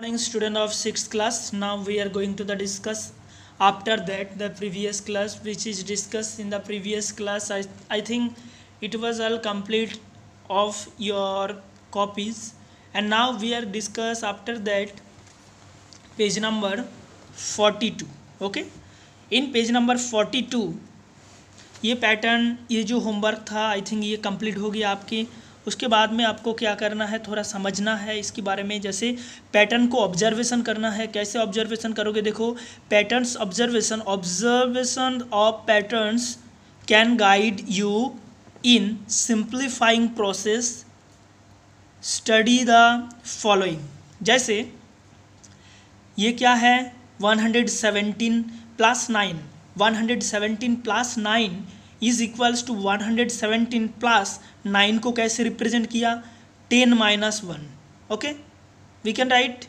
morning student of 6th class now we are going to the discuss after that the previous class which is discussed in the previous class i i think it was all complete of your copies and now we are discuss after that page number 42 okay in page number 42 ये pattern ये जो homework था I think ये complete हो गया आपके उसके बाद में आपको क्या करना है थोड़ा समझना है इसके बारे में जैसे पैटर्न को ऑब्जर्वेशन करना है कैसे ऑब्जर्वेशन करोगे देखो patterns observation observation of patterns can guide you in simplifying process study the following जैसे ये क्या है 117 plus nine 117 plus nine is equals to one hundred seventeen plus nine को कैसे रिप्रेजेंट किया ten minus one okay we can write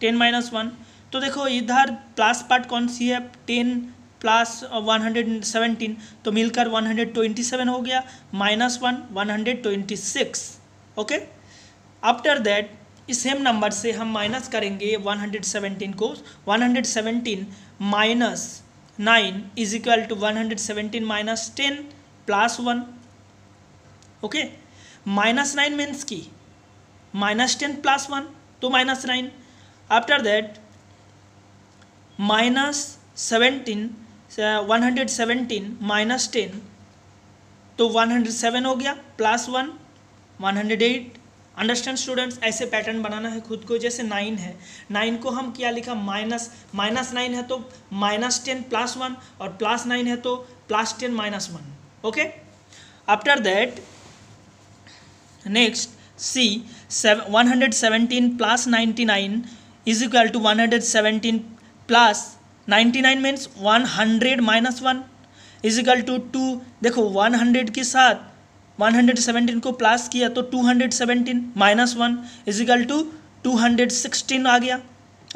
ten minus one तो देखो इधर प्लस पार्ट कौन सी है ten plus one hundred seventeen तो मिलकर वन हंड्रेड ट्वेंटी सेवन हो गया minus one one hundred twenty six okay after that इस सेम नंबर से हम माइनस करेंगे वन हंड्रेड सेवेंटीन को one hundred seventeen minus nine is equal to one hundred seventeen minus ten plus one okay minus nine means की minus ten plus one तो minus nine after that minus seventeen one hundred seventeen minus ten तो one hundred seven हो गया plus one one hundred eight understand students ऐसे pattern बनाना है खुद को जैसे नाइन है नाइन को हम क्या लिखा माइनस माइनस नाइन है तो माइनस टेन प्लस वन और प्लस नाइन है तो plus ten minus one okay after that next see one hundred seventeen plus ninety nine is equal to one hundred seventeen plus ninety nine means one hundred minus one is equal to two देखो one hundred के साथ 117 को plus किया तो 217 hundred seventeen minus one is equal to two hundred sixteen आ गया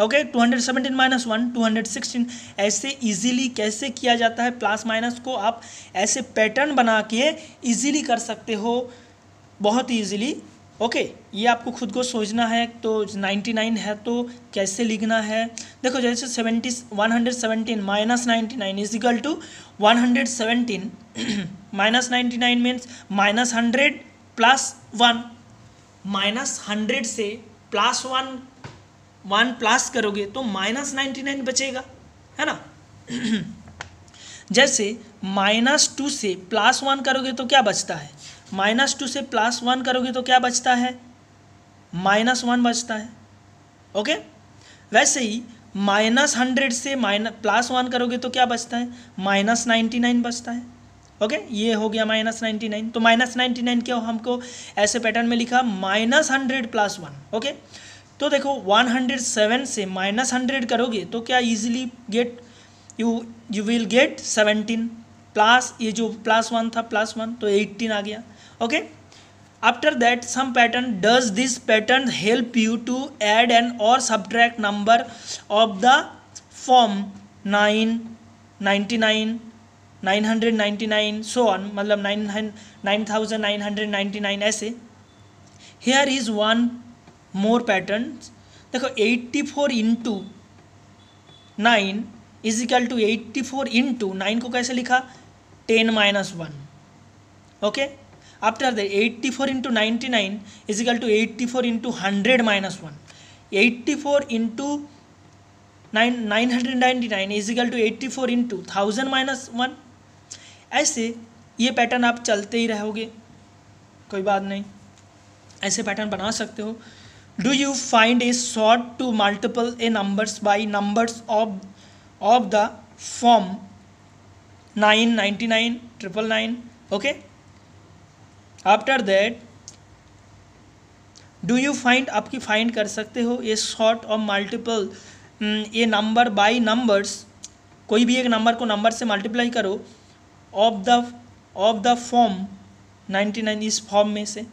okay two hundred seventeen minus one two hundred sixteen ऐसे easily कैसे किया जाता है प्लस माइनस को आप ऐसे पैटर्न बना के इजीली कर सकते हो बहुत ही इजीली ओके ये आपको खुद को सोचना है तो 99 है तो कैसे लिखना है देखो जैसे 70 117 minus ninety nine is equal to one hundred seventeen minus ninety nine means minus hundred plus one minus hundred से प्लस वन वन प्लस करोगे तो माइनस नाइन्टी नाइन बचेगा है ना जैसे माइनस टू से प्लस वन करोगे तो क्या बचता है माइनस टू से प्लस वन करोगे तो क्या बचता है माइनस वन बचता है ओके वैसे ही माइनस हंड्रेड से माइनस प्लस वन करोगे तो क्या बचता है माइनस नाइन्टी नाइन बचता है ओके ये हो गया माइनस नाइन्टी नाइन तो माइनस नाइन्टी नाइन क्या हमको ऐसे पैटर्न में लिखा minus hundred plus one okay तो देखो वन हंड्रेड सेवन से माइनस हंड्रेड करोगे तो क्या easily get you you will get seventeen plus ये जो प्लस वन था प्लस वन तो एट्टीन आ गया okay after that some pattern does this pattern help you to add and और subtract number of the form nine ninety nine nine hundred ninety nine so on मतलब nine nine thousand nine hundred ninety nine ऐसे here is one more pattern देखो eighty four into nine is equal to eighty four into nine को कैसे लिखा ten minus one okay eighty four into after nine is equal to eighty four into hundred minus one eighty four into nine nine hundred 999 nine is equal to eighty four into thousand minus one ऐसे ये pattern आप चलते ही रहोगे कोई बात नहीं ऐसे pattern बना सकते हो do you find a short to multiple a numbers by numbers of of the form nine ninety nine triple nine okay after that do you find आपकी फाइंड कर सकते हो ये शॉर्ट और मल्टीपल ये नंबर बाई नंबर्स कोई भी एक नंबर को नंबर से मल्टीप्लाई करो of the of the form 99 इस फॉर्म में से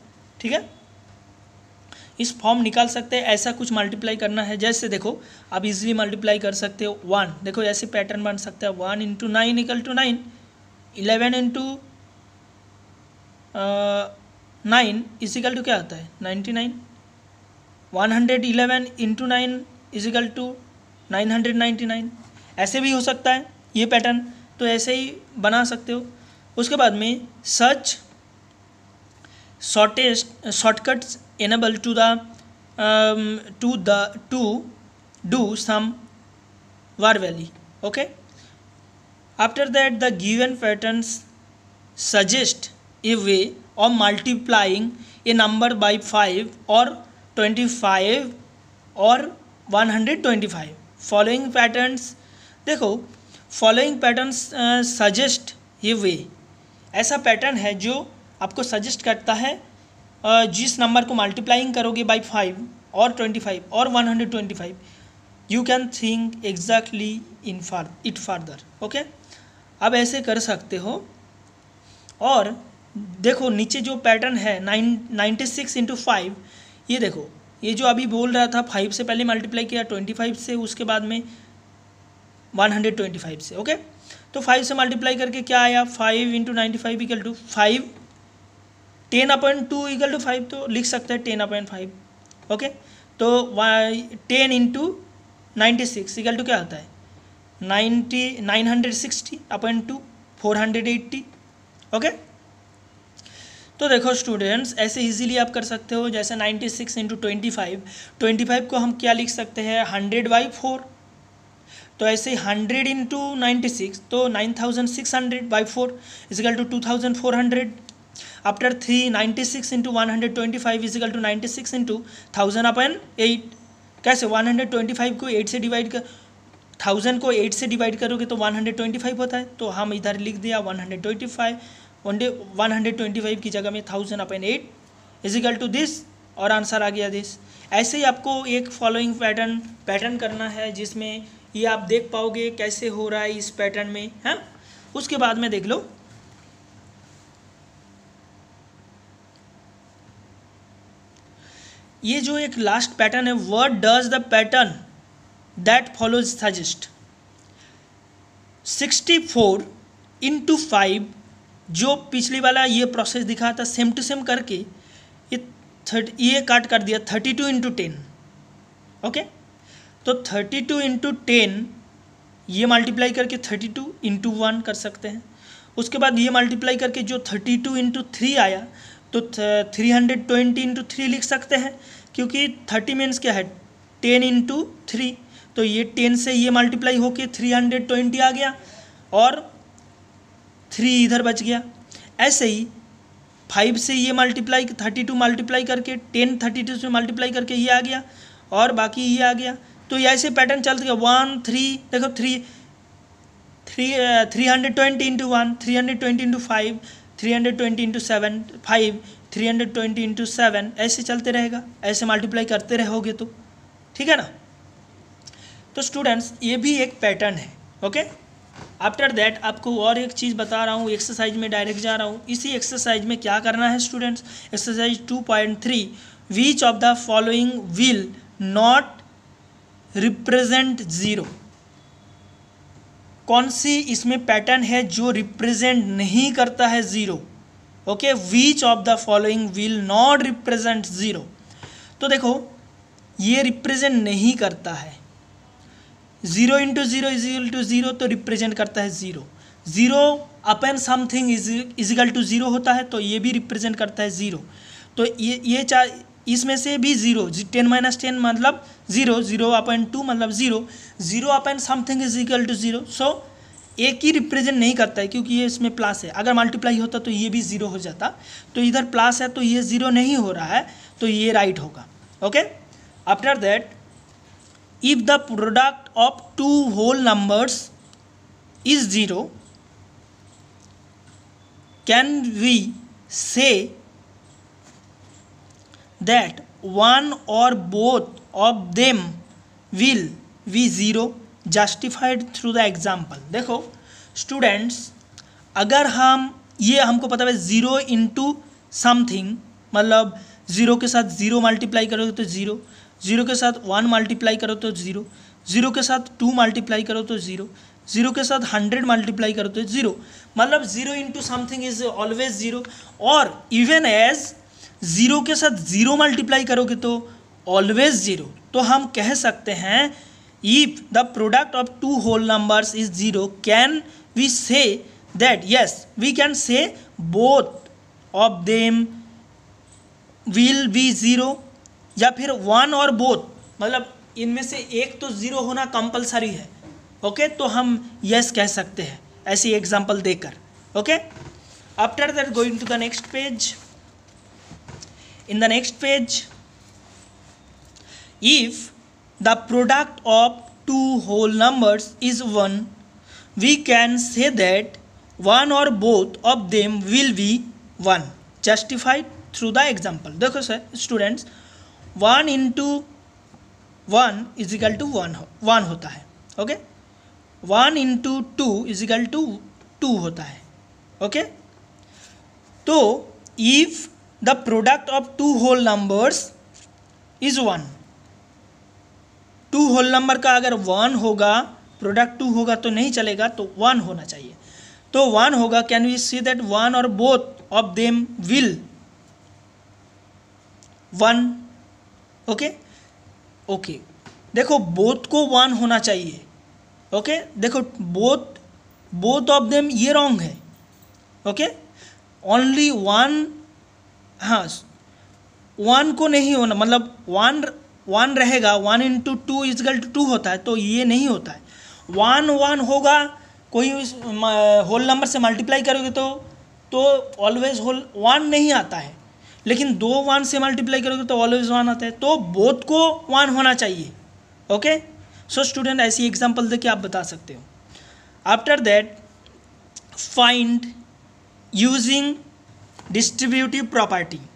ठीक है इस फॉर्म निकाल सकते हैं ऐसा कुछ मल्टीप्लाई करना है जैसे देखो आप इजीली मल्टीप्लाई कर सकते हो वन देखो ऐसे पैटर्न बन सकता है one into nine equal to nine eleven into nine is equal to क्या आता है ninety nine one hundred eleven into nine is equal to nine hundred ninety nine ऐसे भी हो सकता है ये पैटर्न तो ऐसे ही बना सकते हो उसके बाद में such shortest shortcuts enable to the to the to do some war valley okay after that the given patterns suggest away or multiplying number by five और ट्वेंटी फाइव और one hundred twenty five following patterns देखो following pattern suggest ये way ऐसा pattern है जो आपको suggest करता है जिस नंबर को मल्टीप्लाइंग करोगे बाई फाइव और ट्वेंटी फाइव और one hundred twenty five you can think exactly in far it further okay अब ऐसे कर सकते हो और देखो नीचे जो पैटर्न है nine ninety six into five ये देखो ये जो अभी बोल रहा था फाइव से पहले मल्टीप्लाई किया ट्वेंटी फाइव से उसके बाद में वन हंड्रेड ट्वेंटी फाइव से ओके तो फाइव से मल्टीप्लाई करके क्या आया five into ninety five equal to five ten upon two equal to five तो लिख सकते हैं टेन अपॉइंट फाइव ओके तो ten into ninety six equal to क्या होता है ninety nine hundred sixty upon two four hundred eighty okay तो देखो स्टूडेंट्स ऐसे इजीली आप कर सकते हो जैसे 96 six into twenty five twenty five को हम क्या लिख सकते हैं हंड्रेड बाई फोर तो ऐसे ही हंड्रेड इंटू नाइन्टी सिक्स तो nine thousand six hundred by four is equal to two thousand four hundred after three ninety six into one hundred twenty five is equal to ninety six into thousand upon eight कैसे one hundred twenty five को eight से divide कर thousand को eight से divide करोगे तो one hundred twenty five होता है तो हम इधर लिख दिया one hundred twenty five only one hundred twenty five की जगह में thousand upon eight is equal to this और आंसर आ गया दिस ऐसे ही आपको एक फॉलोइंग पैटर्न पैटर्न करना है जिसमें ये आप देख पाओगे कैसे हो रहा है इस पैटर्न में है उसके बाद में देख लो ये जो एक लास्ट पैटर्न है word does the pattern that follows suggest sixty four into five जो पिछली वाला ये प्रोसेस दिखा था सेम टू सेम करके ये थर्ट ये काट कर दिया thirty two into ten okay तो थर्टी टू इंटू टेन ये मल्टीप्लाई करके थर्टी टू इंटू वन कर सकते हैं उसके बाद ये मल्टीप्लाई करके जो थर्टी टू इंटू थ्री आया तो three hundred twenty into three लिख सकते हैं क्योंकि थर्टी मीन्स क्या है टेन इंटू थ्री तो ये टेन से ये मल्टीप्लाई होके थ्री हंड्रेड ट्वेंटी आ गया और थ्री इधर बच गया ऐसे ही फाइव से ये मल्टीप्लाई थर्टी टू मल्टीप्लाई करके टेन थर्टी टू से मल्टीप्लाई करके ये आ गया और बाकी ये आ गया तो ये ऐसे पैटर्न चल गया वन थ्री देखो three three three hundred twenty into one three hundred twenty into five three hundred twenty into seven five three hundred twenty into seven ऐसे चलते रहेगा ऐसे मल्टीप्लाई करते रहोगे तो ठीक है ना तो स्टूडेंट्स ये भी एक पैटर्न है ओके okay? आफ्टर दैट आपको और एक चीज़ बता रहा हूँ एक्सरसाइज में डायरेक्ट जा रहा हूँ इसी एक्सरसाइज में क्या करना है students exercise two point three which of the following will not represent zero कौन सी इसमें पैटर्न है जो रिप्रेजेंट नहीं करता है zero okay which of the following will not represent zero तो देखो ये रिप्रेजेंट नहीं करता है zero into zero is equal to zero तो रिप्रेजेंट करता है zero zero upon something is is equal to zero होता है तो ये भी रिप्रेजेंट करता है जीरो तो ये ये चार इसमें से भी जीरो टेन माइनस टेन मतलब जीरो जीरो अपन टू मतलब zero zero upon something equal to zero so एक ही रिप्रेजेंट नहीं करता है क्योंकि ये इसमें प्लस है अगर मल्टीप्लाई होता तो ये भी ज़ीरो हो जाता तो इधर प्लस है तो ये ज़ीरो नहीं हो रहा है तो ये राइट होगा okay after that if the product of two whole numbers is zero can we say that one or both of them will be zero justified through the example देखो स्टूडेंट्स अगर हम ये हमको पता है ज़ीरो इंटू समथिंग मतलब zero के साथ ज़ीरो मल्टीप्लाई करो तो ज़ीरो ज़ीरो के साथ वन मल्टीप्लाई करो तो ज़ीरो ज़ीरो के साथ टू मल्टीप्लाई करो तो ज़ीरो जीरो के साथ हंड्रेड मल्टीप्लाई करो तो जीरो मतलब zero into something is always zero और इवन एज जीरो के साथ जीरो मल्टीप्लाई करोगे तो ऑलवेज जीरो तो हम कह सकते हैं if the product of two whole numbers is zero can we say that yes we can say both of them will be zero या फिर वन और बोथ मतलब इनमें से एक तो ज़ीरो होना कंपलसरी है ओके okay? तो हम यस yes कह सकते हैं ऐसी एग्जाम्पल देकर okay after that going to the next page in the next page if the product of two whole numbers is one we can say that one और both of them will be one justified through the example देखो sir students one into one is equal to one one होता है okay one into two equal to two two है okay तो if the product of two whole numbers is one two whole number का अगर one होगा product to होगा तो नहीं चलेगा तो वन होना चाहिए तो वन होगा can we see that one और both of them will one okay okay देखो बोथ को वन होना चाहिए ओके देखो बोथ बोथ ऑफ देम ये रॉन्ग है ओके ओनली वन हाँ वन को नहीं होना मतलब वन वन रहेगा one into two equal to two two है तो ये नहीं होता है वन वन होगा कोई होल नंबर से मल्टीप्लाई करोगे तो तो ऑलवेज होल वन नहीं आता है लेकिन दो वन से मल्टीप्लाई करोगे तो ऑलवेज वन आता है तो बोथ को वन होना चाहिए ओके सो स्टूडेंट ऐसी एग्जाम्पल दे के आप बता सकते हो after that find using distributive property